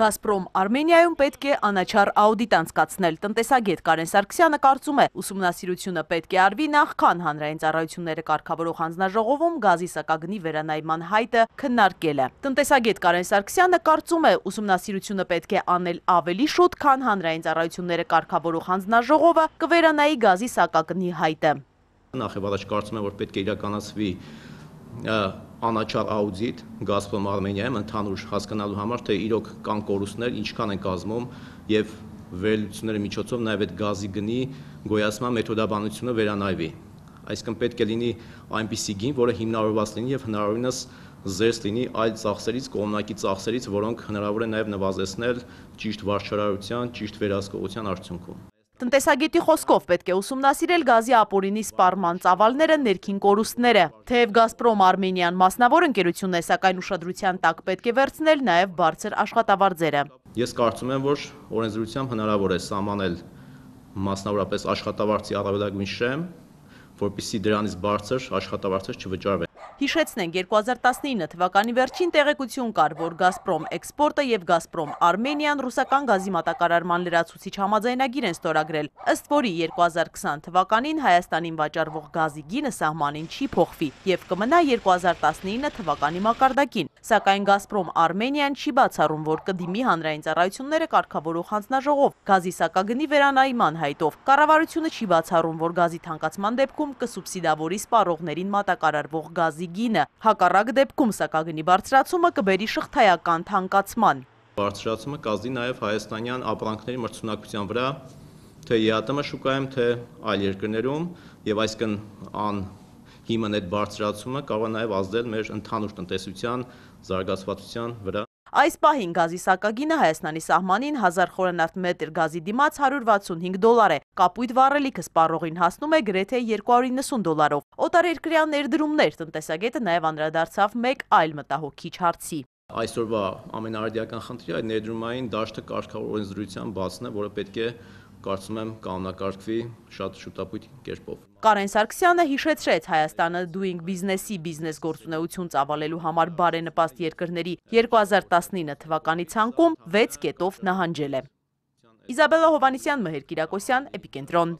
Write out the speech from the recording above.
Գազպրոմ Արմենիայում պետք է անաչար աուդիտ անցկացնել։ Տնտեսագետ Կարեն Սարգսյանը կարծում է, ուսումնասիրությունը պետք է արվի նախքան հանրային ծառայությունները կարգավորող հանձնաժողովում գազի սակագնի վերանայման հայտը քննարկելը։ Տնտեսագետ Կարեն Սարգսյանը կարծում է, ուսումնասիրությունը պետք է անել ավելի շուտ, քան հանրային ծառայությունները կարգավորող հանձնաժողովը կվերանայի գազի սակագնի հայտը։ Նախ եւ առաջ կարծում եմ, որ պետք է իրականացվի անաչառ աուդիտ Գազպրոմ Արմենիայում ընդհանուր հասկանալու համար, թե իրոք կան կորուստներ, ինչքան են կազմում եւ վերլուծությունների միջոցով նաեւ այդ գազի գնի գոյացման մեթոդաբանությունը վերանայվի։ Այսինքն պետք է լինի այնպիսի գին, որը հիմնավորված լինի եւ հնարավորինս զերծ լինի այլ ծախսերից, կողմնակի ծախսերից, որոնք հնարավոր է նաեւ նվազեցնել ճիշտ վարչարարության, ճիշտ վերահսկողության արդյունքում։ Տնտեսագետի խոսքով պետք է ուսումնասիրել գազի ապօրինի սպառման ծավալները, ներքին կորուստները։ Թեև Գազպրոմ Արմենիան մասնավոր ընկերությունն է, սակայն ուշադրության տակ պետք է վերցնել նաև բարձր աշխատավարձերը։ Ես կարծում եմ, որ օրենսդրությամբ հնարավոր է սահմանել մասնավորապես աշխատավարձի առավելագույն շեմ, որպիսի դրանից բարձր աշխատավարձեր չվճարվեն։ Հիշեցնենք 2019 թվականի վերջին տեղեկություն կար, որ Գազպրոմ էքսպորտը եւ Գազպրոմ Արմենիան ռուսական գազի մատակարարման լրացուցիչ համաձայնագիր են ստորագրել, ըստ որի 2020 թվականին Հայաստանին վաճառվող գազի գինը սահմանին չի փոխվի եւ կմնա 2019 թվականի մակարդակին։ Սակայն Գազպրոմ Արմենիան չի բացառում, որ կդիմի հանրային ծառայությունները կարգավորող հանձնաժողով գազի սակագնի վերանայման հայտով։ Կառավարությունը չի բացառում, որ գազի թանկացման դեպքում կսուբսիդավորի սպառողներին մատակարարվող գազի գինը։ Հակառակ դեպքում սակագնի բարձրացումը կբերի շղթայական թանկացման։ Բարձրացումը կազդի նաև հայաստանյան ապրանքների մրցունակության վրա, թե ԵԱՏՄ շուկայում, թե այլ երկրներում եւ այսքան ան հիմն այդ բարձրացումը կարող է նաև ազդել մեր ընդհանուր տնտեսության զարգացվածության վրա։ Այս պահին գազի սակագինը Հայաստանի սահմանին 1000 խորանարդ մետր գազի դիմաց 165 դոլար է, կապույտ վառելիքը սպառողին հասնում է գրեթե 290 դոլարով։ Օտարերկրյան ներդրումներ տնտեսագետը նաև անդրադարձավ մեկ այլ մտահոգիչ հարցի։ Այսօրվա ամենաարդիական խնդիրը այդ ներդրումային դաշտը կարգավորորեն զրույցյան բացն է, որը պետք է կարծում եմ կանոնակարգվի շատ շուտապույտ կերպով։ Կարեն Սարգսյանը հիշեցրեց Հայաստանը Doing Business-ի բիզնես գործունեություն ծավալելու համար բարենպաստ երկրների 2019 թվականի ցանկում 6 կետով նահանջել է։ Իզաբելա Հովանիսյան, Մհեր Կիրակոսյան, Էպիկենտրոն։